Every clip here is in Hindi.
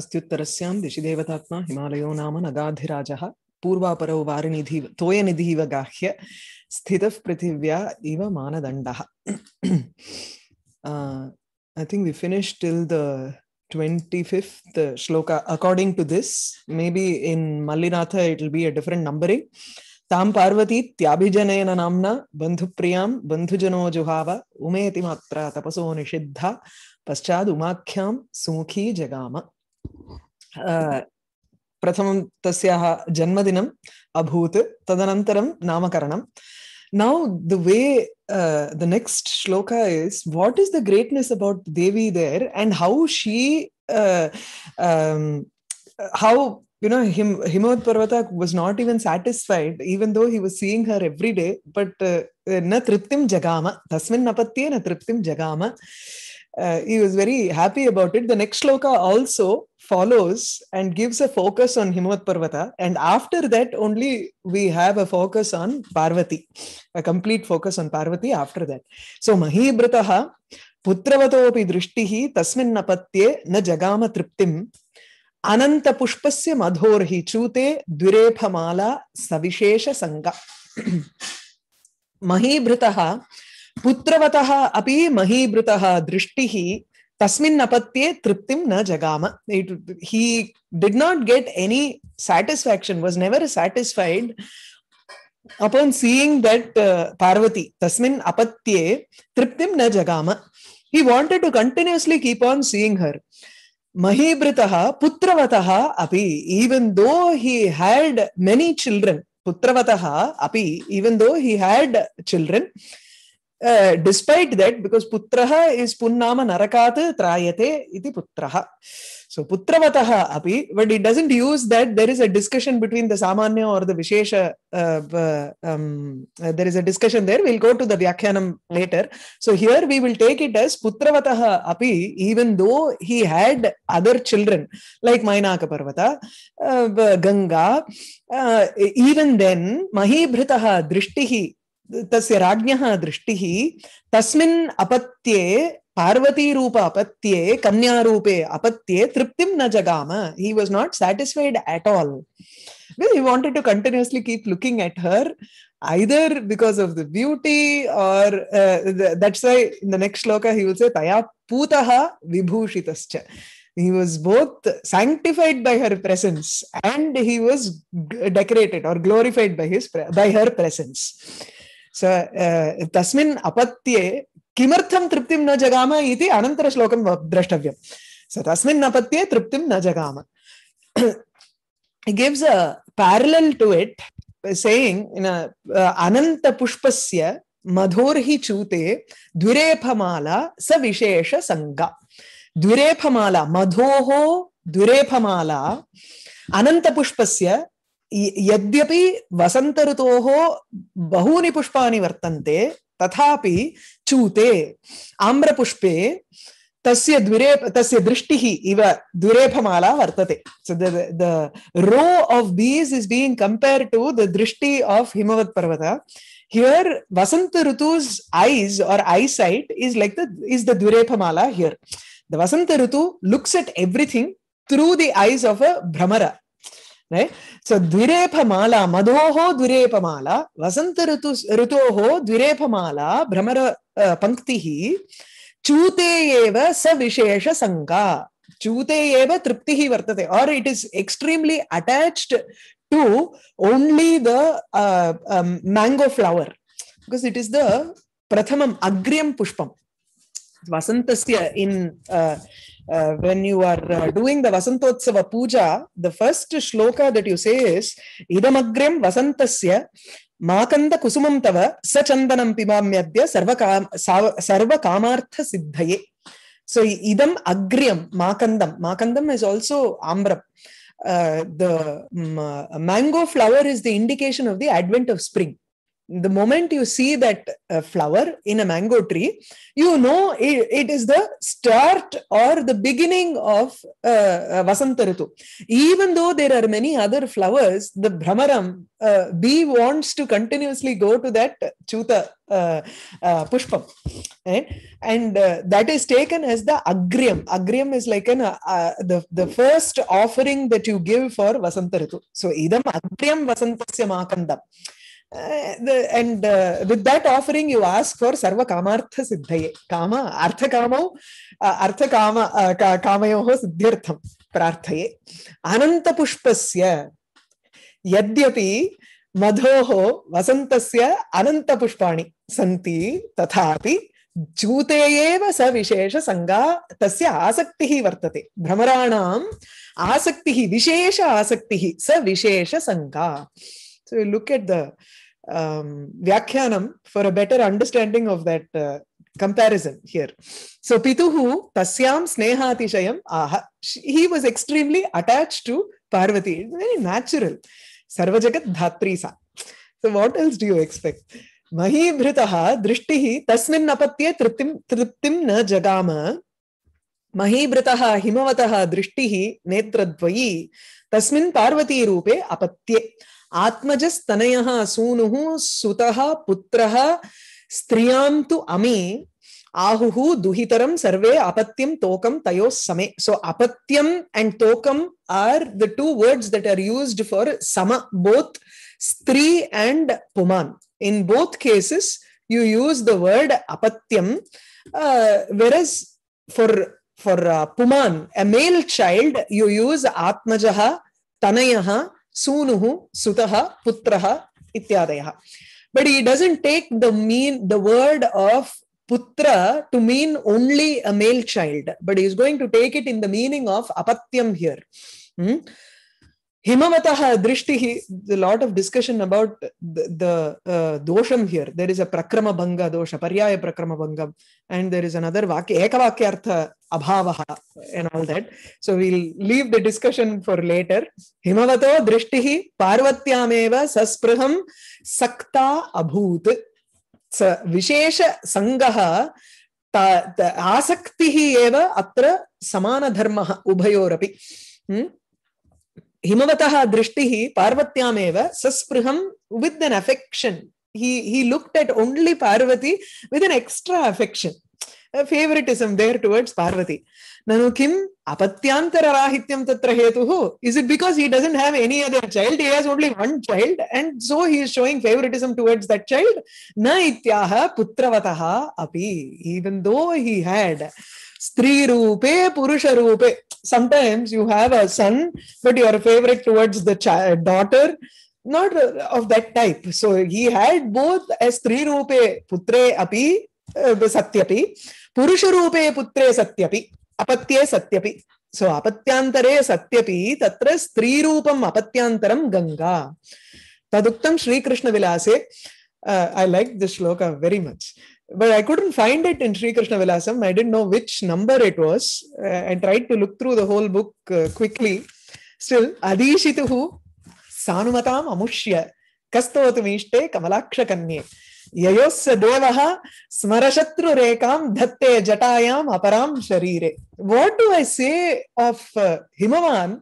अस्त्युत्तरस्यां दिशिदेवतात्मा हिमालयो नाम नदाधिराजः पूर्वापरौ वारिनिधि तोयनिधिव गाह्य स्थितः पृथिव्या इव मानदण्डः I think we finish till the twenty fifth shloka according to this may be in Mallinatha it will be a different numbering तां पार्वती त्याभिजनेन नाम्ना बन्धुप्रियां बन्धुजनो जुहाव उमेति मात्रा तपसो निषिद्धा पश्चाद् उमाख्यां सुमुखी जगाम प्रथम तस्याः जन्मदिनम् अभूत् तदनन्तरं नामकरणं now the way the next shloka is what is the greatness about Devi there and how she how you know हिम Himavat Parvat was not even satisfied even though he was seeing her every day न तृप्तिं जगाम तस्मिन् अपत्ये न तृप्तिं जगाम Uh, he was very happy about it. The next shloka also follows and gives a focus on Himavat Parvata. And after that, only we have a focus on Parvati, a complete focus on Parvati after that. So, Mahibrataha, Putravatopi Drishtihi, Tasmin Napatye, Na Jagama Triptim, Ananta Pushpasya Madhorhi Chute, Durepamala, Savishesha Mahi Mahibrataha, पुत्रवत अभी महीभृत दृष्टि तस्पत्ये तृप्ति न जगाम he did not get any satisfaction was never satisfied upon seeing that Parvati तस्मिन् अपत्ये न जगाम he wanted to continuously keep on seeing her महीभृत पुत्रवत अभी even though he had many children पुत्रवत अभी even though he had children despite that putra is पुन्नाम नरका त्रायते पुत्र सो पुत्रवत अभी but it doesn't use that there is a discussion between the सामान्य और the wishes there is a discussion there will go to the vyakhyana later so here we will take it as पुत्रवत अभी even though he had other children like Mainaka parvata Ganga even then महीभृत दृष्टि तस्य राज्ञः दृष्टि तस्मिन् अपत्ये पार्वतीरूप अपत्ये कन्यारूपे अपत्ये तृप्तिं न जगाम हि was not satisfied at all will he wanted to continuously keep looking at her either because of the beauty or that's I in the next shloka he will say तया पूतः विभूषितश्च he was both sanctified by her presence and he was decorated or glorified by his by her presence तस्मिन् अपत्ये किमर्थं तृप्तिं न जगाम इति अनन्तरश्लोकं द्रष्टव्यं स तस्मिन् अपत्ये तृप्तिं न जगाम gives a parallel to it saying in a uh, ananta pushpasya madhorhi chute द्विरेफमाला मधोः द्विरेफमाला अनन्तपुष्पस्य यद्यपि वसंत ऋतो बहूनि पुष्पा वर्तन्ते तथापि चूते आम्रपुष्पे तस्य द्विरेप तस्य दृष्टि इव दुरेफमाला वर्तते so the the row of bees is being compared to the drishti of Himavat parvata here vasanta ऋतुस आईज और eyesight is like the is the dvirepamala here the vasanta ritu looks at everything through the eyes of a bhramara right? So Dvirepamala, Madhoho Dvirepamala, Vasanta Rituho Dvirepamala, bhramara uh, Panktihi, Chute Eva sa vishesha sanga Chute Eva Triptihi Vartate, or it is extremely attached to only the uh, um, mango flower because it is the prathamam agriyam pushpam. Vasantasya in uh, uh, when you are uh, doing the Vasantotsava puja, the first shloka that you say is Idamagram Vasantasya Makanda Kusumam Tava Sachandanam Pimamyadya Sarva Kamartha Siddhaye. So Idam Agriam Makandam. Makandam is also Amra. Uh, the um, mango flower is the indication of the advent of spring the moment you see that uh, flower in a mango tree, you know it, it is the start or the beginning of uh, uh, Vasantaritu. Even though there are many other flowers, the Brahmaram uh, bee wants to continuously go to that Chuta uh, uh Pushpam. Right? Eh? And uh, that is taken as the Agriam. Agriam is like an, uh, the, the first offering that you give for Vasantaritu. So, idam Agriam Vasantasya Makandam. the, and uh, with that offering, you ask for Sarva Kamartha Siddhaye. Kama, Artha Kamo, uh, Artha Kama, uh, ka, Kamayoho Siddhirtham, Prarthaye. Ananta Pushpasya, Yadyapi, Madhoho, Vasantasya, Ananta Pushpani, Santi, Tathapi, जूते एव स विशेषसङ्गा तस्य आसक्तिः वर्तते भ्रमराणाम् आसक्तिः विशेष आसक्तिः स विशेषसङ्गा So you look at the um, for a better understanding of that uh, comparison here. So, Pituhu tasyam snehatishayam aha. He was extremely attached to Parvati. Very natural. Sarvajagat dhatri sa. So, what else do you expect? Mahibhritaha drishtihi tasmin napatye triptim, triptim na jagama. Mahibhritaha himavataha drishtihi netradvayi tasmin parvati rupe apatye. आत्मजस्तनयः सूनुः सुतः पुत्रः स्त्रियां तु अमी आहुः दुहितरं सर्वे अपत्यं तोकं तयोः समे so apatyam and tokam are the two words that are used for some both stri and puman in both cases you use the word apatyam, uh, whereas for for uh, puman, a male child, you use atmajaha, सूनु सुत पुत्र इत्यादय but he deck the mean the word of putra to mean only a male child but is going to take it in the meaning of apatyam here Himamataha Drishti, the lot of discussion about the, the uh, dosham here. There is a prakrama bhanga dosha, paryaya prakrama bhanga, and there is another vakya, artha abhavaha, and all that. So we'll leave the discussion for later. Himavato Drishti, Parvatyameva Saspraham Sakta Abhut. Vishesha Sangaha आसक्ति एव अत्र समानधर्मः उभयोरपि हिमवत दृष्टि पार्वत्यामेव सस्पृहम् with an affection he he looked at Parvati with an extra affection favouritism there towards Parvati ननु किम् अपत्यान्तरराहित्यं तत्र हेतुः is it because he doesn't have any other child he has only one child and so he is showing favouritism towards that child न इत्याह पुत्रवतः अपि ईवन् दो ही हेड् स्त्री रूपे पुरुष रूपे sometimes you have a son but you are favorite towards the child, daughter not of that type so he had both स्त्री रूपे पुत्रे अपि सत्यपि पुरुष रूपे पुत्रे सत्यपि अपत्ये सत्यपि सो अपत्यांतरे सत्यपि तत्र स्त्री रूपम अपत्यांतरम गंगा तदुक्तम श्रीकृष्ण विलासे I like this shloka very much but I couldn't find it in Sri Krishna Vilasam. I didn't know which number it was. and uh, I tried to look through the whole book uh, quickly. Still, Adishituhu Sanumatam Amushya Kastotumishte Kamalaksha Kanye Yayosya Devaha Smarashatru Rekam Dhatte Jatayam Aparam Sharire. What do I say of uh, Himavan?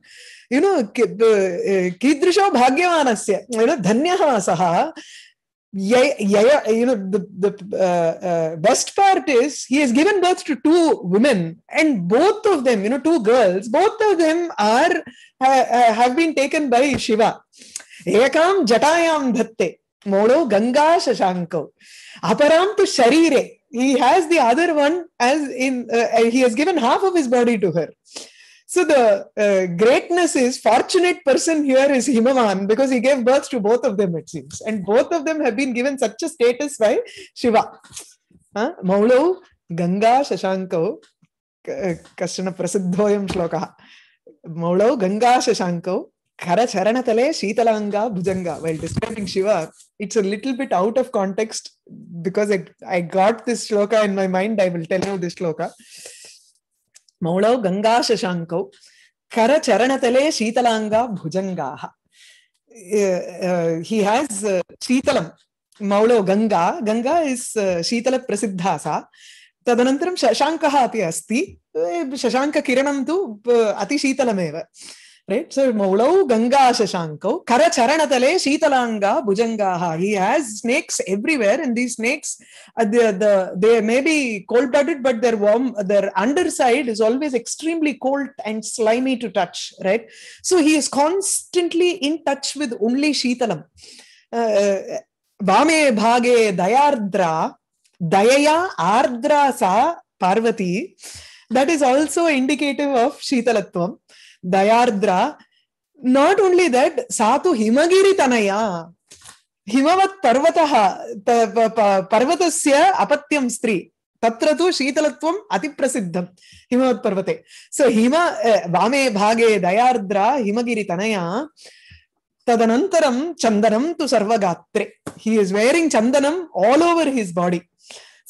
You know, uh, kidrisho Bhagyavanasya, you know, Dhanyah Saha yeah, yeah, you know, the, the uh, uh, best part is he has given birth to two women, and both of them, you know, two girls, both of them are uh, uh have been taken by Shiva. Ekam Jatayam Dhatte, Modo Ganga Shashanko, Aparam to Sharire. He has the other one as in, uh, he has given half of his body to her. So the uh, greatness is fortunate person here is Himavan because he gave birth to both of them, it seems. And both of them have been given such a status by Shiva. Huh? Maulau, Ganga, Shashanko, uh, Kashana Prasadhoyam Shloka. Maulau, Ganga, Shashanko, Kara Charanatale, Sheetalanga, Bhujanga. While describing Shiva, it's a little bit out of context because I, got this shloka in my mind. I will tell you this shloka. मौलौ गंगा शशांकौ कर चरणतले शीतलांगा भुजंगा uh, uh, he has uh, मौलौ गंगा गंगा इज uh, शीतल प्रसिद्धा सा तदनतर शशाक अपि अस्ति शशाङ्ककिरणं तो अतिशीतलमेव right? So Maulau Ganga Shashankau, Kara Charanatale Shitalanga Bhujangaha. He has snakes everywhere, and these snakes, uh, the, the, they may be cold-blooded, but their warm, their underside is always extremely cold and slimy to touch, right? So he is constantly in touch with only Shitalam. Uh, Vame bhage dayardra, dayaya ardra sa parvati. That is also indicative of Shitalatvam. दयाद्र नाट ओनली दट सा तो हिमगिरी तनया हिमवत् पर्वत पर्वत ಪರ್ವತಸ್ಯ ಅಪತ್ಯಂ ಸ್ತ್ರೀ तत्र तु शीतलत्वम् अतिप्रसिद्धं हिमवत्पर्वते सो हिम वामे भागे दयाद्र हिमगिरी तनया तदनन्तरं चंदनम तु सर्वगात्रे he is wearing chandanam all over his body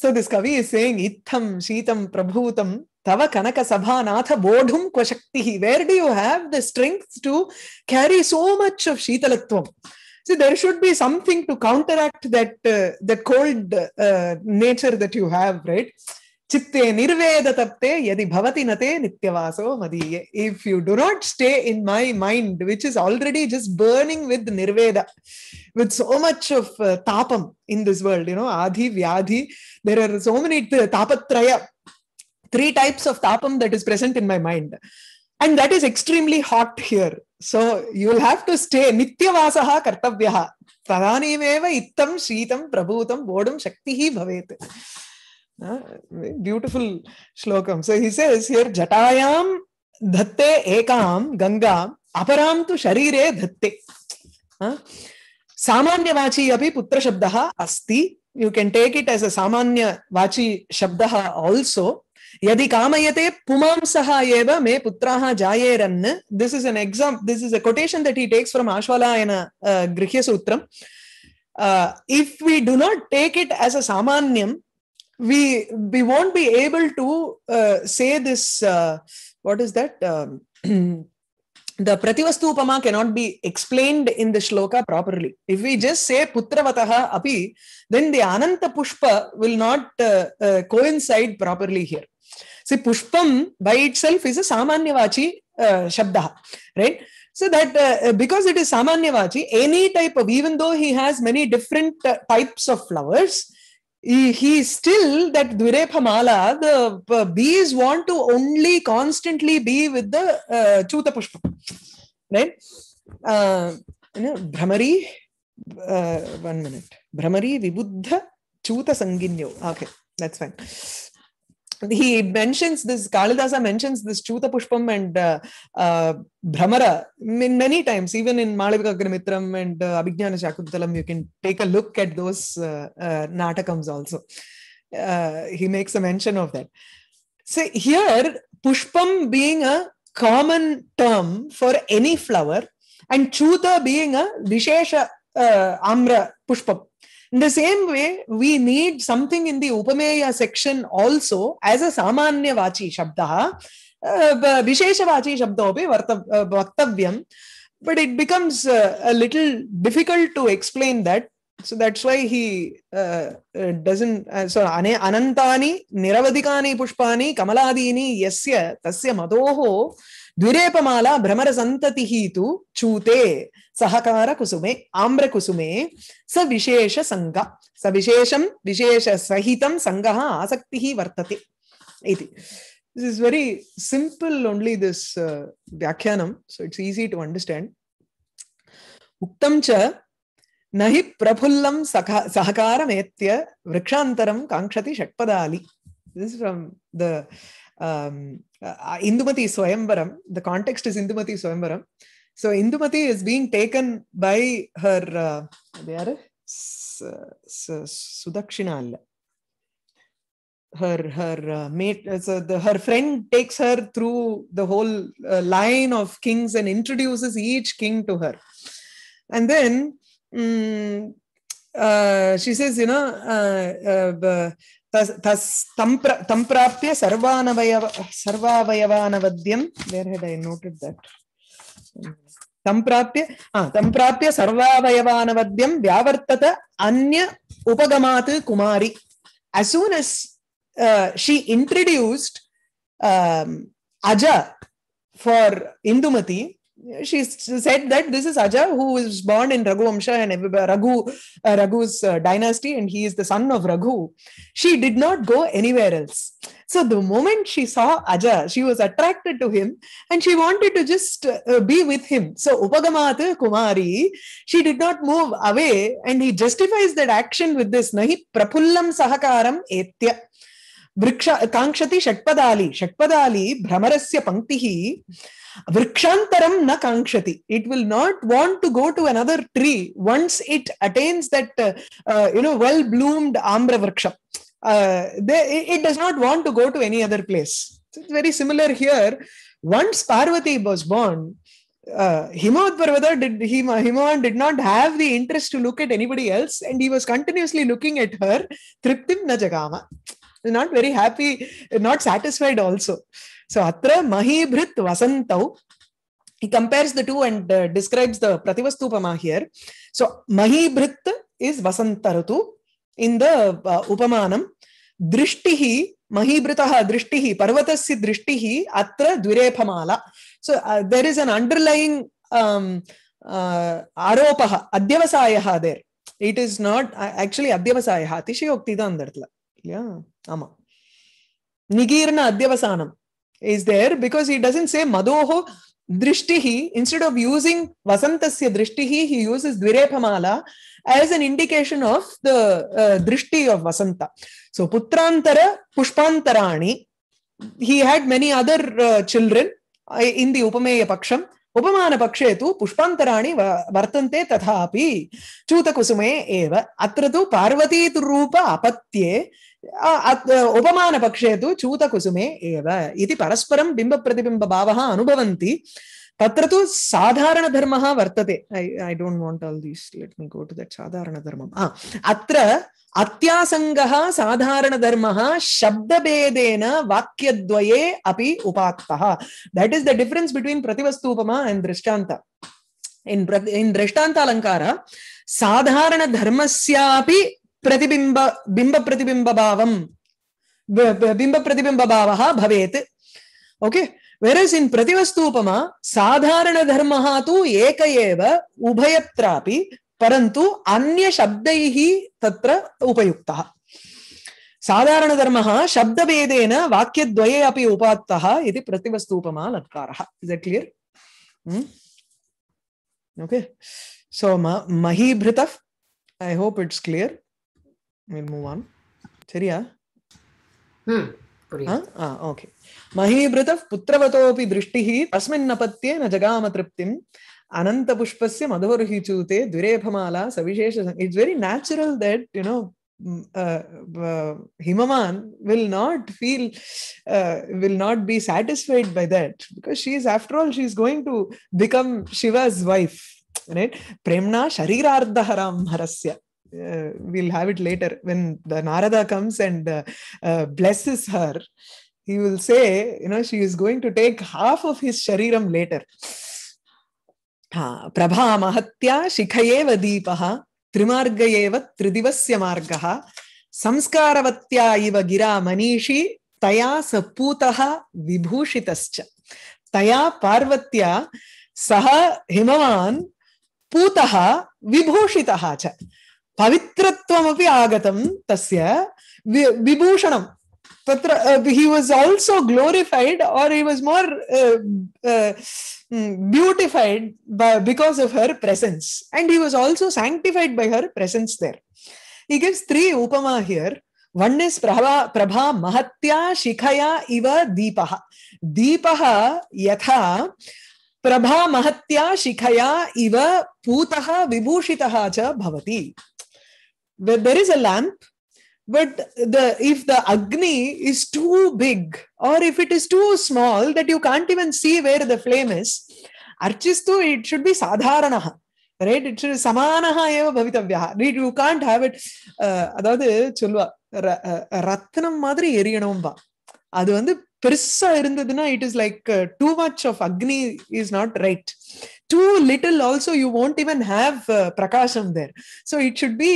so this kavi is saying इत्थं शीतम प्रभूतम Tava Kanaka Sabhanatha Bodhum Kvashakti. Where do you have the strength to carry so much of Shitalatvam? So there should be something to counteract that, uh, that cold uh, nature that you have, right? Chitte nirveda tapte yadi bhavati nate nityavaso madiye. If you do not stay in my mind, which is already just burning with nirveda, with so much of uh, tapam in this world, you know, adhi, vyadhi, there are so many tapatraya three types of tapam that is present in my mind and that is extremely hot here so you will have to stay nityavasaha kartavyaha tadanimeva ittam sheetam prabhutam bodam shaktihi bhavet beautiful shlokam so he says here jatayam dhatte ekam ganga gangam अपरां तु शरीरे धत्ते सामान्यवाची अपि पुत्रशब्दः अस्ति you can take it as a सामान्यवाची शब्दः also. यदि कामयते पुमांसः एव मे पुत्राः जायेरन् this is an example this is a quotation that he takes from Ashvalayana Grihyasutram if we do not take it as a सामान्यं we we won't be able to uh, say this uh, what is that um, the prativastu upama cannot be explained in the shloka properly if we just say putravatah api then the ananta pushpa will not uh, uh, coincide properly here See, pushpam by itself is a samanyavachi uh, shabda, right? So that uh, because it is samanyavachi, any type of, even though he has many different uh, types of flowers, he, he still that dvirepa the uh, bees want to only constantly be with the uh, chuta pushpam, right? Uh, you know, Brahmari, uh, one minute. Brahmari, Vibuddha, Chuta Sanginyo. Okay, that's fine he mentions this kalidasa mentions this chuta pushpam and uh, uh, brahmara in many times even in malavika agnimitram and uh, abhijnana shakuntalam you can take a look at those uh, uh, natakams also uh, he makes a mention of that so here pushpam being a common term for any flower and chuta being a vishesha uh, amra pushpam In the same way, we need something in the Upameya section also as a samanya vachi Shabda, uh, Visheshavachi Shabdopi Vaktavyam. But it becomes uh, a little difficult to explain that. So that's why he uh, doesn't. Uh, so ane anantani niravadikani pushpani kamaladini yasya tasya madoho uh, द्विरेपमाला भ्रमर सन्ततिः तु चूते सहकार कुसुमे आम्र कुसुमे स विशेष संग सविशेषं विशेष सहितं संगः आसक्तिः वर्तते इति this is very simple only this uh, vyakyanam so it's easy to understand uktam नहि प्रफुल्लम सहकारमेत्य वृक्षान्तरं काङ्क्षति षट्पदालि this from the um, uh, Indumati swayambaram. The context is Indumati swayambaram. So Indumati is being taken by her. Uh, Sudakshina. Her her uh, mate, uh, so the, her friend takes her through the whole uh, line of kings and introduces each king to her, and then mm, uh, she says, you know, uh, uh, तं प्र तं प्राप्य सर्वानवयव सर्वावयवानवद्यं वेर् हेड् ऐ नोटेड् दट् तं प्राप्य तं प्राप्य सर्वावयवानवद्यं व्यावर्तत अन्य उपगमात् कुमारी as soon as uh, she introduced um, aja for indumati she said that this is Aja, who was born in Amsha and Raghu, uh, Raghu's uh, dynasty, and he is the son of Raghu. She did not go anywhere else. So the moment she saw Aja, she was attracted to him and she wanted to just uh, be with him. So Upagamath Kumari, she did not move away, and he justifies that action with this Nahi Prapullam Sahakaram Etya. वृक्ष काङ्क्षति षट्पदाली षट्पदाली से पंक्ति वृक्षान्तरं न कांक्षति it will not want to go to another tree once it attains that you know bloomed amra vriksha it does not want to go to any other place it's very similar here once Parvati was born uh, Himadvarvada uh, uh, did Hima, Himavan did not have the interest to look at anybody else, and he was continuously looking at her. Triptim not very happy, not satisfied also. So, Atra bhrit Vasantau, he compares the two and uh, describes the Prativastupama here. So, mahi bhrit is vasanta Vasantaratu in the uh, Upamanam. Drishtihi, Mahibhritaha Drishtihi, Parvatasi Drishtihi, Atra Durepamala. So, uh, there is an underlying um, uh, Aropaha, there. It is not actually actually Adyavasayaha, Tishyokti Dandartla. இல்லையா ஆமா nigirna adhyavasanam is there because he doesn't say மதோஹோ திருஷ்டிஹி இன்ஸ்டெட் ஆஃப் யூசிங் வசந்தசிய drishtihi he uses dvirepamala as an indication of the uh, drishti of vasanta so putrantara pushpantarani he had many other uh, children in the upameya paksham उपमानपक्षे तु पुष्पान्तराणि वर्तन्ते तथापि चूतकुसुमे एव अत्र तु पार्वतीरूप अपत्ये उपमानपक्षे तो चूतकुसुमे एव इति परस्परं भाव अनुभवन्ति तत्र तु साधारणधर्मः वर्तते I I don't want all these let me go to that साधारणधर्मं हा अत्र अत्यासङ्गः साधारणधर्मः शब्दभेदेन वाक्यद्वये अपि उपात्तः that is the difference between prativastu upama and drishtanta in in drishtantalankara साधारणधर्मस्यापि प्रतिबिंब बिंब प्रतिबिंब भावम बिंब प्रतिबिंब भाव भवेत ओके वेरस् इन् प्रतिवस्तूपमा साधारणधर्मः तु एक एव उभयत्रापि परन्तु अन्यशब्दैः तत्र उपयुक्तः साधारणधर्मः शब्दभेदेन वाक्यद्वये अपि उपात्तः इति प्रतिवस्तूपमा लत्कारः इस् क्लियर् ओके सो म महीभृतः I hope it's we'll move on சரியா ம் ஓகே மஹீபிருத புத்திரவதோபி திருஷ்டி தஸ்மின்னபத்தியே ந ஜகாம திருப்திம் அனந்த புஷ்பஸ்ய மதுவருஹி சூதே துரேபமாலா சவிசேஷ it's very natural that you know Himaman will not feel, uh, will not be satisfied by that because she is, after all, she is going to become Shiva's wife, right? Premna sharirardharam harasya. Uh, we'll have it later when the narada comes and uh, uh, blesses her he will say you know she is going to take half of his shariram later prabha mahatya shikhayeva deepaha trimargayeva tridivasya margaha samskaravatya iva gira manishi taya sapputaha vibhushitascha taya parvatya saha himavan பூத்தா விபூஷிதா पवित्रत्वमपि आगतं तस्य विभूषणं तत्र ही वाज आल्सो ग्लोरिफाइड और he was more beautified because of her presence and he was also sanctified by her presence there he gives three upama here one is prabha prabha महत्या शिखया इव दीपः दीपः यथा प्रभा महत्या शिखया इव पूतः विभूषितः च भवति where there is a lamp but the if the agni is too big or if it is too small that you can't even see where the flame is archistu it should be sadharana, right it should samanaha eva you can't have it அதாவது சொல்வா ரத்னம் மாதிரி எரியணும்பா அது வந்து பெருசா இருந்ததுன்னா it is like too much of agni is not right too little also you not even have uh, prakasham there so it should be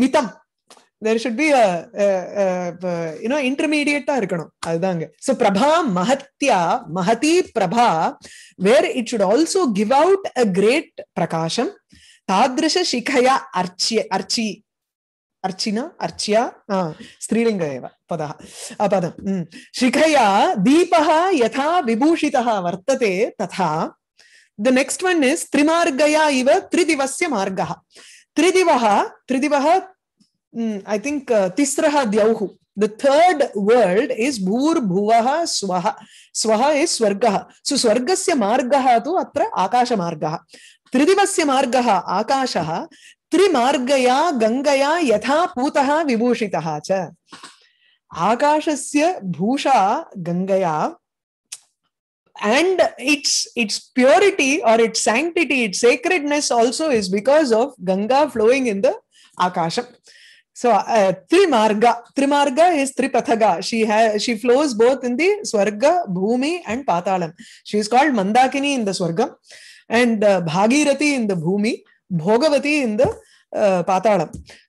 mitam there should be you know இன்டர்மீடியட்டா இருக்கணும் அதுதாங்க ஸோ பிரபா மகத்யா mahati prabha where it should also give out a great prakasham தாதிருஷ சிகையா அர்ச்சிய அர்ச்சி அர்ச்சினா அர்ச்சியா ஸ்ரீலிங்க एव पदः पदं शिखया दीपः यथा विभूषितः वर्तते तथा द नेक्स्ट् वन् इस् त्रिमार्गया इव त्रिदिवस्य मार्गः त्रिदिवः त्रिदिवः ऐ mm, थिंक uh, तिस्रः द्यौः द थर्ड वर्ल्ड इज भूर्भुवः स्वः स्वः इज स्वर्गः सो स्वर्गस्य मार्गः तु अत्र आकाशमार्गः त्रिदिवस्य मार्गः आकाशः त्रिमार्गया गङ्गया यथा पूतः विभूषितः च आकाशस्य भूषा गंगया and its its purity or its sanctity its sacredness also is because of ganga flowing in the akasham so uh, trimarga trimarga is tripathaga she has she flows both in the swarga bhumi and patalam she is called mandakini in the swargam and uh, bhagirathi in the bhumi bhogavati in the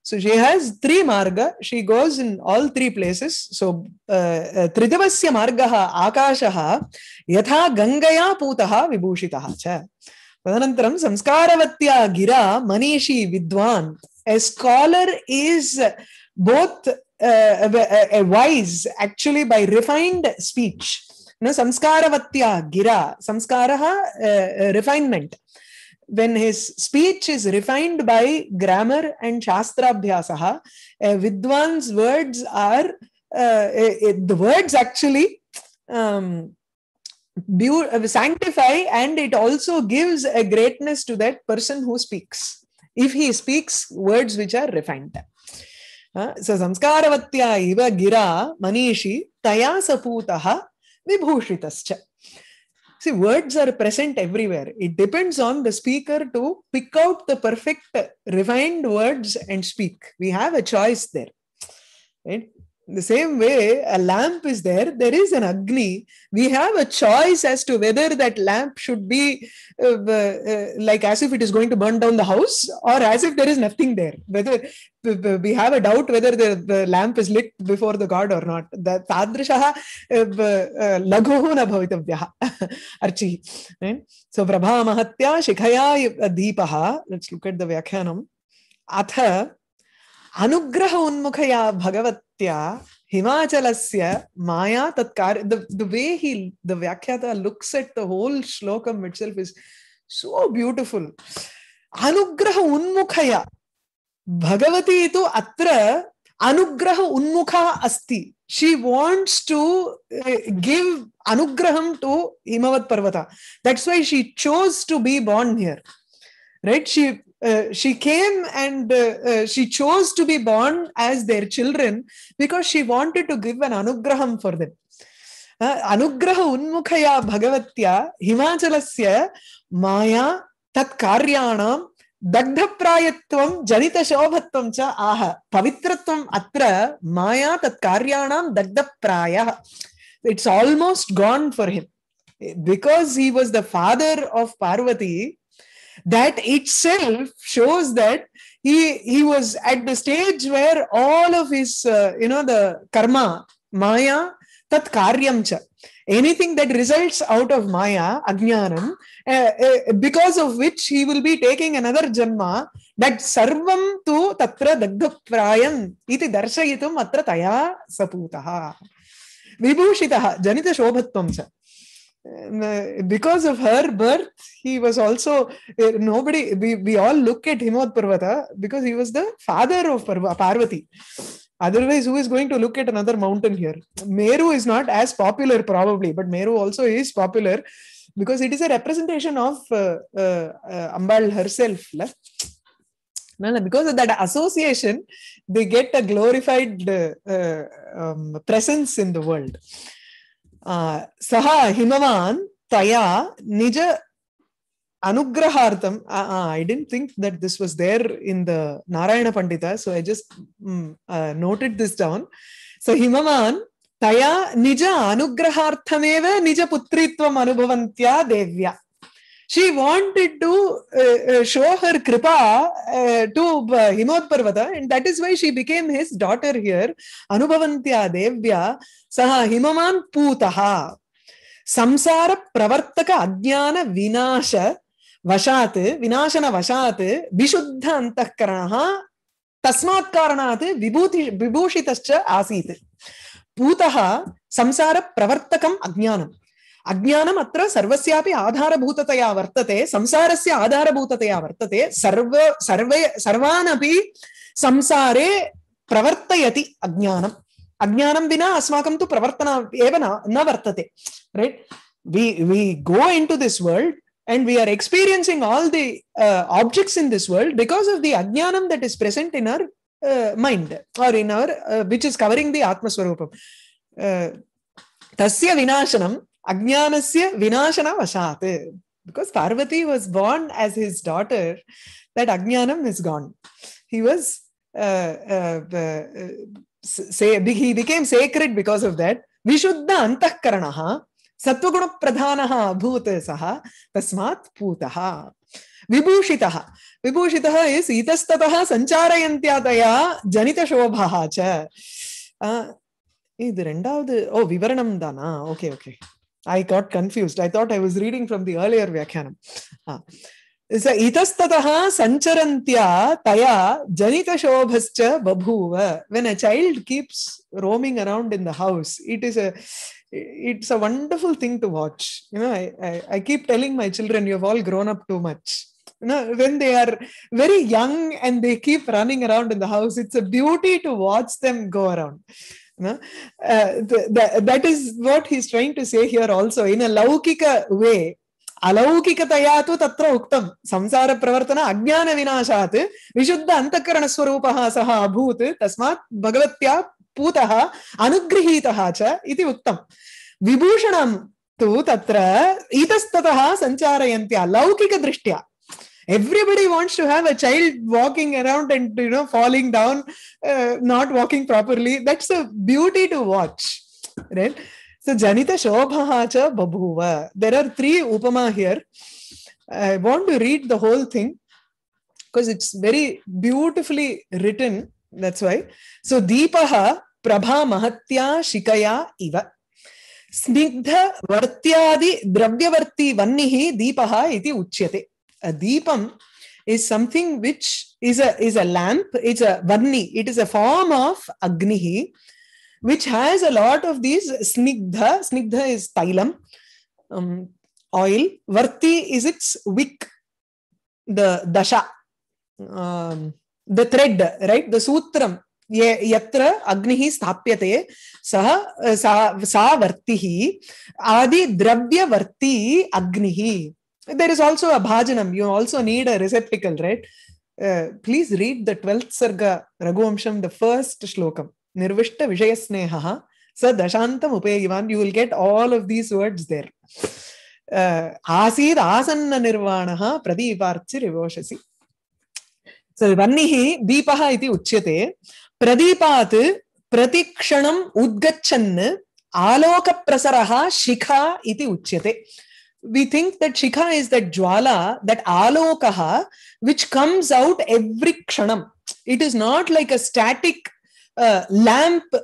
so she has three marga. She goes in all three places. So Tridavasya margaha akashaha yatha gangaya putaha vibhushitaha cha. Padanantaram samskaravatya gira manishi vidwan. A scholar is both a wise actually by refined speech. Samskaravatya gira. samskara refinement. refinement when his speech is refined by grammar and shastrabhyasaha, uh, Vidwan's words are, uh, it, the words actually um, uh, sanctify and it also gives a greatness to that person who speaks, if he speaks words which are refined. स संस्कारवत्या इव गिरा मनीषी तया सपूतः विभूषितश्च see words are present everywhere it depends on the speaker to pick out the perfect refined words and speak we have a choice there right the same way, a lamp is there, there is an Agni. We have a choice as to whether that lamp should be uh, uh, like as if it is going to burn down the house or as if there is nothing there. Whether we have a doubt whether the, the lamp is lit before the god or not. That Tadrishaha uh, uh, lagho na bhavitavyaha archi. So, Prabha Mahatya Shikhaya Deepaha. Let's look at the Vyakhyanam. Atha अनुग्रह उन्मुखया भगवत्या हिमाचलस्य माया तत्कार way he the vyakhya looks at the whole shloka so beautiful अनुग्रह उन्मुखया भगवती तो अत्र अनुग्रह उन्मुखा अस्ति she wants to give anugraham to Himavat parvata that's why she chose to be born here right she Uh, she came and uh, uh, she chose to be born as their children because she wanted to give an anugraham for them. अनुग्रह उन्मुखया भगवत्या हिमाचलस्य माया तत्कार्याणां दग्धप्रायत्वं जनितशोभत्वं च आह पवित्रत्वम् अत्र माया तत्कार्याणां दग्धप्रायः it's almost gone for him because he was the father of Parvati, that itself shows that he he was at the stage where all of his uh, you know the karma maya tat karyam cha anything that results out of maya ajnanam uh, uh, because of which he will be taking another janma that sarvam tu tatra daggaprayam iti darshayitum atra taya saputaha Janita जनितशोभत्वं cha. Uh, because of her birth, he was also uh, nobody. We, we all look at Himod Parvata because he was the father of Parvati. Otherwise, who is going to look at another mountain here? Meru is not as popular, probably, but Meru also is popular because it is a representation of uh, uh, uh Ambal herself. La? No, because of that association, they get a glorified um, presence in the world. Saha Himavan Taya Nija anugrahartham i didn't think that this was there in the narayana pandita so i just mm, uh, noted this down so himavan taya nija anugraharthameva nija putritvam anubhavantya devya she wanted to uh, show her kripa uh, to uh, Himot Parvata, and that is why she became his daughter here. Anubhavantya Devya Saha Himaman Putaha Samsara Pravartaka Ajnana Vinasha Vashat Vinashana Vashat Vishuddha Antahkaraha Tasmat Karanat Vibhuti Vibhushitascha Asit Putaha Samsara Pravartakam Ajnanam अज्ञानम् अत्र सर्वस्यापि आधारभूततया वर्तते संसारस्य आधारभूततया वर्तते सर्व सर्वे सर्वानपि संसारे प्रवर्तयति अज्ञानम् अज्ञानं विना अस्माकं तु प्रवर्तनम् एव न न वर्तते right we we go into this world and we are experiencing all the uh, objects in this world because of the ajnanam that is present in our uh, mind or in our uh, which is covering the atmaswarupam uh, tasya vinashanam Agnyanasya Vinashana Vashate. because Parvati was born as his daughter, that Agnyanam is gone. He was, uh, uh, uh, say, he became sacred because of that. Vishuddha Antakkaranaha, sattvaguna pradhanaha abhuta saha tasmat putaha. Vibhushitaha. Vibhushitaha is itastataha sancharayantyataya janita shobhaha cha. Uh, இது ரெண்டாவது ஓ விவரணம் தானா okay okay I got confused. I thought I was reading from the earlier Vyakhanam. Uh, so, itastataha sancharantya taya janita shobhascha babhuva. When a child keeps roaming around in the house, it is a it's a wonderful thing to watch. You know, I, I, I keep telling my children, you've all grown up too much. You know, when they are very young and they keep running around in the house, it's a beauty to watch them go around. No? Uh, the, the, that is what he's trying to say here also in a laukika way. अलौकिकतया तु तत्र उक्तं संसारप्रवर्तन अज्ञानविनाशात् विशुद्ध अन्तःकरणस्वरूपः सः अभूत् तस्मात् भगवत्या पूतः अनुगृहीतः च इति उक्तं विभूषणं तु तत्र इतस्ततः सञ्चारयन्त्या लौकिकदृष्ट्या everybody wants to have a child walking around and you know falling down uh, not walking properly that's a beauty to watch right so janita shobha babhuva there are three upama here i want to read the whole thing because it's very beautifully written that's why so deepaha Prabha Mahatya शिकया इव स्निग्ध वर्त्यादि द्रव्यवर्ती वन्निः दीपः इति उच्यते a deepam is something which is a, is a lamp, it's a varni, it is a form of agnihi, which has a lot of these snigdha. Snigdha is tailam, um, oil. Varti is its wick, the dasha, um, the thread, right? The sutram, यत्र अग्निः स्थाप्यते सः सा सा वर्तिः आदिद्रव्यवर्ती अग्निः there is also a bhajanam you also need a receptacle right uh, please read the 12th sarga raghuvamsham the first shlokam nirvishta vishayasneha sa dashantam upayivan you will get all of these words there uh, asid asanna nirvanaha pradipartchi rivoshasi so vannihi deepaha iti uchyate pradipat pratikshanam udgachann aloka prasaraha shikha iti uchyate we think that Shikha is that Jwala, that Alokaha, which comes out every kshanam. It is not like a static uh, lamp, uh,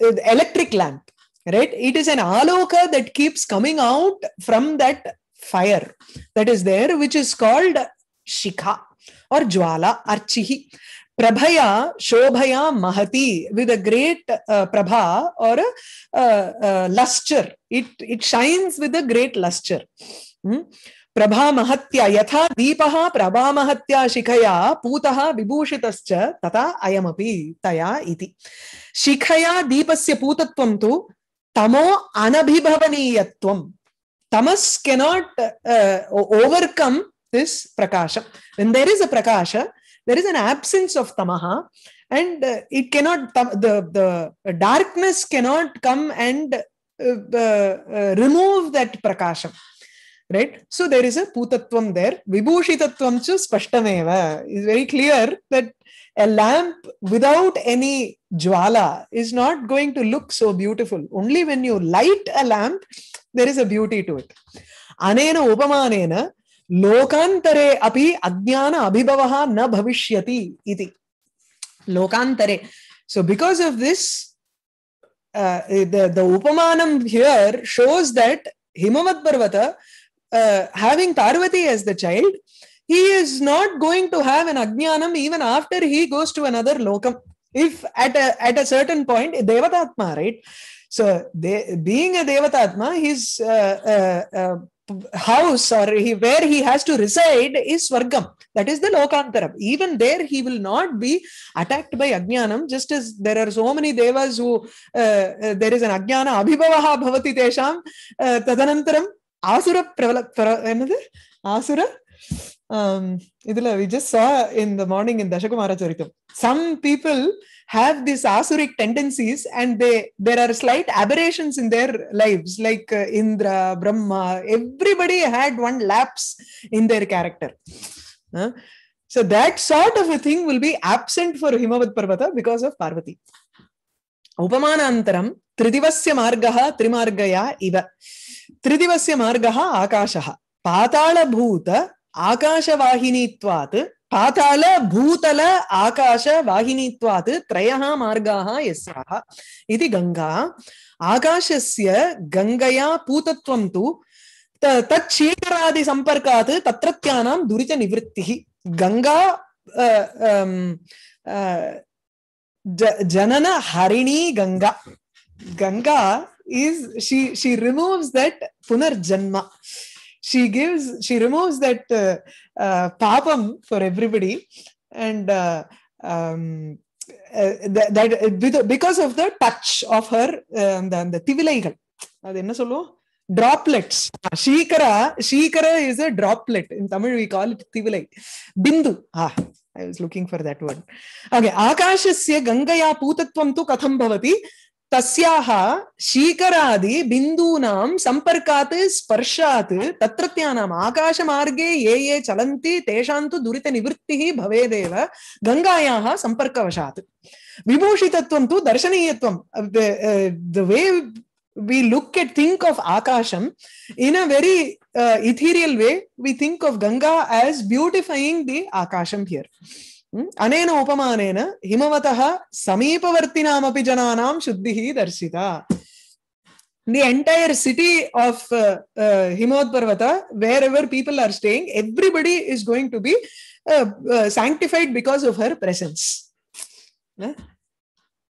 electric lamp, right? It is an Aloka that keeps coming out from that fire that is there, which is called Shikha or Jwala Archihi. Prabhaya, Shobhaya Mahati, with a great uh, Prabha or a, uh, luster. It, it shines with a great luster. Hmm? प्रभामहत्या यथा शिखया पूतः विभूषितश्च तथा अयमपि तया इति शिखया दीपस्य पूतत्वं तु तमो अनभिभवनीयत्वं तमस् can't overcome this prakasha when there is a prakasha there is an absence of tamaha and uh, it cannot the the darkness cannot come and uh, uh, remove that prakasham right so there is a putatvam there vibhushitatvam chu spashtameva is very clear that a lamp without any jwala is not going to look so beautiful only when you light a lamp there is a beauty to it anena upamanena लोकांतरे अभी अज्ञान अभिभव न भविष्य लोकांतरे so because of this the upamana here shows that Himavat parvata having Parvati as the child he is not going to have an ajnanam even after he goes to another lokam if at at a certain point devatatma right so being a devatatma he is house or he, where he has to reside is Svargam. That is the Lokantaram. Even there, he will not be attacked by Ajnanam, just as there are so many devas who uh, uh, there is an Ajnana Abhibhavaha Bhavati Tesham uh, Tadanantaram Asura Pravala. Pra, uh, Asura. இதுல we saw in the morning in Dashakumara charitam some people have this asuric tendencies and they there are slight aberrations in their life like Indra Brahma everybody had one lapse in their character So that sort of a thing will be absent for Himavad Parvata because of Parvati. Upamanantaram Tridivasya Margaha Trimargaya Iva. Tridivasya Margaha Akashaha. Patala Bhuta आकाशवाहिनीत्वात् पाताल भूतल आकाशवाहिनीत्वात् त्रयः मार्गाः यस्याः इति गङ्गा आकाशस्य गङ्गया पूतत्वं तु तच्छीकरादिसम्पर्कात् तत्रत्यानां दुरितनिवृत्तिः गङ्गा जनन हरिणी Ganga Ganga is she she removes that punarjanma she gives she removes that uh, uh for everybody and uh, um, uh, that, because of the touch of her uh, um, and the tivilaigal droplets shikara shikara is a droplet in tamil we call it tivilai bindu ah i was looking for that one. okay akashasya gangaya putatvam tu katham bhavati तस्याः शीकरादि बिन्दूनां सम्पर्कात् स्पर्शात् तत्रत्यानाम् आकाशमार्गे ये ये चलन्ति तेषां तु दुरितनिवृत्तिः भवेदेव गङ्गायाः सम्पर्कवशात् विभूषितत्वं तु दर्शनीयत्वं the way we look at think of akasham in a very uh, way we we think of ganga as the the akasham अनेन उपमानेन हिमवतः समीपवर्तिनामपि जनानां शुद्धिः दर्शिता the entire city of uh, uh, Himavat Parvata, wherever people are staying, everybody is going to be uh, uh, sanctified because of her presence. Yeah?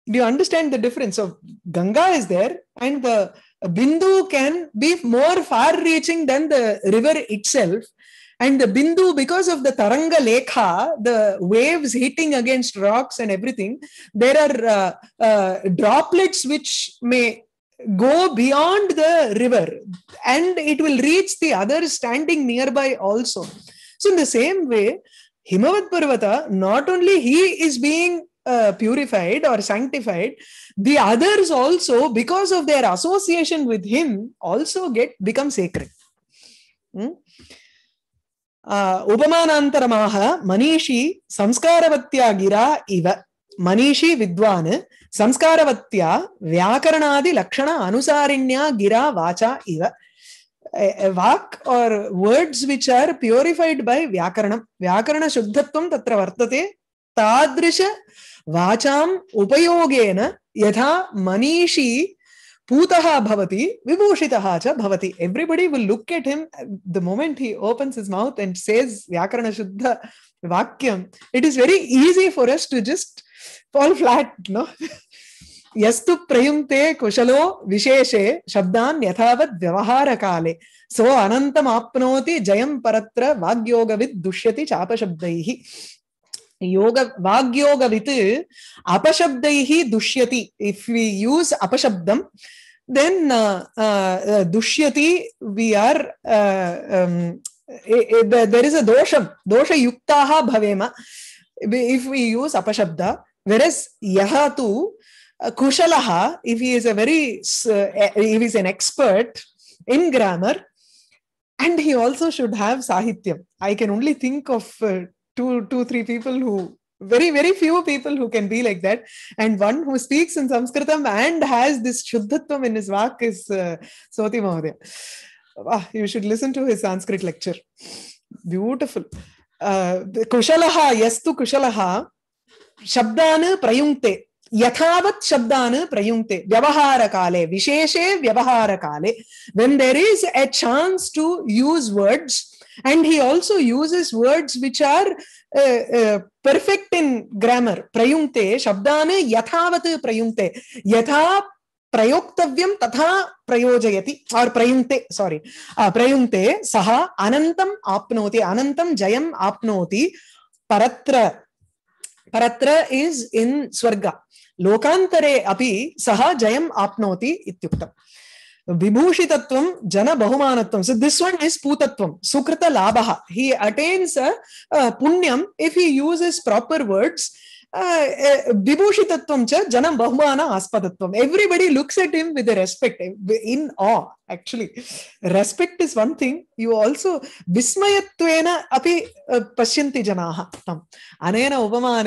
Do you understand the difference? So Ganga is there, and the Bindu can be more far reaching than the river itself And the Bindu, because of the Taranga Lekha, the waves hitting against rocks and everything, there are uh, uh, droplets which may go beyond the river and it will reach the others standing nearby also. So, in the same way, Himavat Parvata, not only he is being uh, purified or sanctified, the others also, because of their association with him, also get become sacred. Hmm? उपमानान्तरमाह मनीषी संस्कारवत्या गिरा इव मनीषी विद्वान् संस्कारवत्या व्याकरणादिलक्षण अनुसारिण्या गिरा वाचा इव वाक् और् वर्ड्स् विच् आर् प्योरिफैड् बै व्याकरणं व्याकरणशुद्धत्वं तत्र वर्तते तादृश वाचाम् उपयोगेन यथा मनीषी Putaha bhavati, vivushitaha cha bhavati. Everybody will look at him the moment he opens his mouth and says Vyakarana Shuddha Vakyam. It is very easy for us to just fall flat, no? यस्तु प्रयुङ्क्ते कुशलो विशेषे शब्दान् यथावत् व्यवहारकाले सो अनन्तमाप्नोति जयं परत्र वाग्योगविद् दुष्यति चापशब्दैः योग वाग्योग uh, uh, uh, um, अपशब्द दुष्यति if we use apashabdam then दुष्यति we are there is a dosham दोष युक्ता भवेम if we use apashabda where is यहा कुशल if he is a very if is an expert in grammar and he also should have sahityam he can only think of two two three people who very very few people who can be like that and one who speaks in sanskritam and has this shuddhatvam in his vak is uh, soti mahodaya ah, wow, you should listen to his sanskrit lecture beautiful uh, kushalaha yastu kushalaha ha. Shabdane prayunte शब्दान् shabdane prayunte विशेषे व्यवहारकाले when When there is a chance to use words. and he also uses words which are uh, uh, perfect in grammar prayunte shabdane yathavat prayunte yatha प्रयोक्तव्यं तथा प्रयोजयति और प्रयुङ्क्ते सॉरी प्रयुङ्क्ते सः अनन्तम् आप्नोति अनन्तं जयम् आप्नोति परत्र परत्र इज इन स्वर्ग लोकान्तरे अपि सः जयं आप्नोति इत्युक्तम् Vibhushitatvam jana bahumanatvam. So this one is putatvam, sukrata labaha. He attains punyam if he uses proper words विभूषितत्व जनम बहुमान आस्पदत्व everybody looks at him with respect in awe actually respect is one thing you also vismaya अभी पश्य जना अन उपमन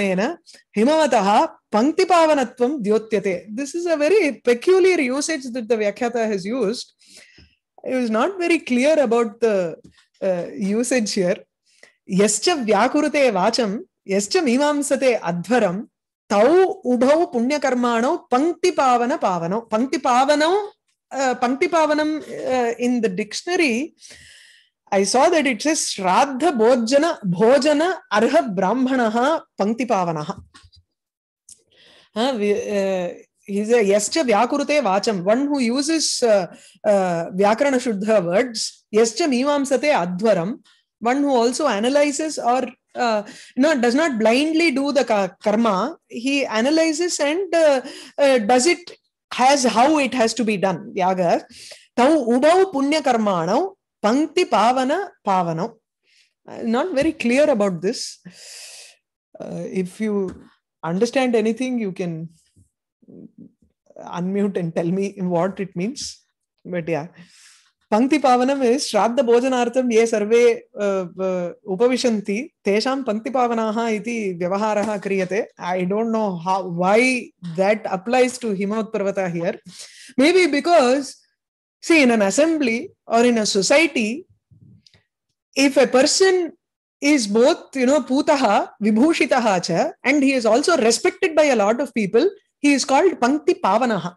हिमवत पंक्ति पावन द्योत्यते this is a very peculiar usage that the vyakhyata has use it is not very clear about the usage here यश व्याकुते वाचं यश्च मीमांसते अध्वरं तौ उभौ पुण्यकर्माणौ पङ्क्तिपावन पावनौ पङ्क्तिपावनौ पङ्क्तिपावनम् in the dictionary I saw that it says Shraddha Bhojana Bhojana Arha Brahmanaha Pankti Pavanaha. Huh, we, uh, he's a Yascha Vyakurute Vacham, one who uses uh, uh, Vyakarana Shuddha words, Yascha Mimamsate Advaram, one who also analyzes or uh, no, does not blindly do the karma. He analyzes and uh, uh, does it as how it has to be done. Yaga. Tau udau punya no pankti pavana pavano. Not very clear about this. Uh, if you understand anything, you can unmute and tell me what it means. But yeah. पंक्ति पावन श्राद्ध भोजनार्थम ये सर्वे उपविशन्ति तेषां पंक्ति पावनाः इति व्यवहारः क्रियते I don't know how why that applies to Himavat parvata here may be because see in an assembly और in a society if a person is both you know पूतः विभूषितः च and he is also respected by a lot of people he is called pankti पावनः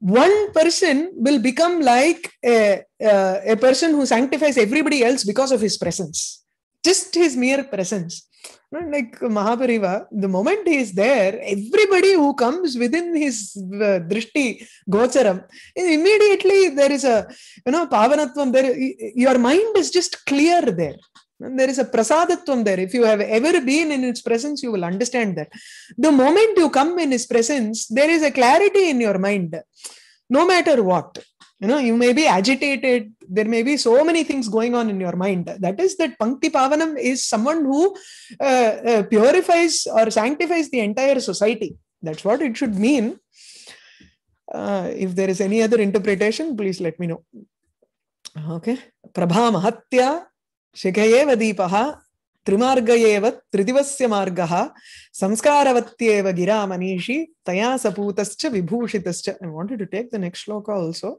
one person will become like a, uh, a person who sanctifies everybody else because of his presence just his mere presence like Mahapariva, the moment he is there, everybody who comes within his uh, drishti gocharam, immediately there is a you know pavanatvam. There, your mind is just clear there. And there is a prasadatvam there. If you have ever been in its presence, you will understand that. The moment you come in His presence, there is a clarity in your mind, no matter what. You know, you may be agitated. There may be so many things going on in your mind. That is that Pankti Pavanam is someone who uh, uh, purifies or sanctifies the entire society. That's what it should mean. Uh, if there is any other interpretation, please let me know. Okay. Prabha Mahatya शिख एव दीपः त्रिमार्ग एव त्रिदिवस्य मार्गः संस्कारवत्येव गिरा मनीषी तया सपूतश्च विभूषितश्च I wanted to take the next shloka also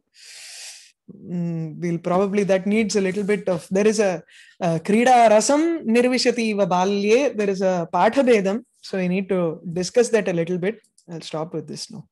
we'll probably that needs a little bit of there is a uh, krida rasam nirvishati va balye there is a pathabedam so we need to discuss that a little bit i'll stop with this now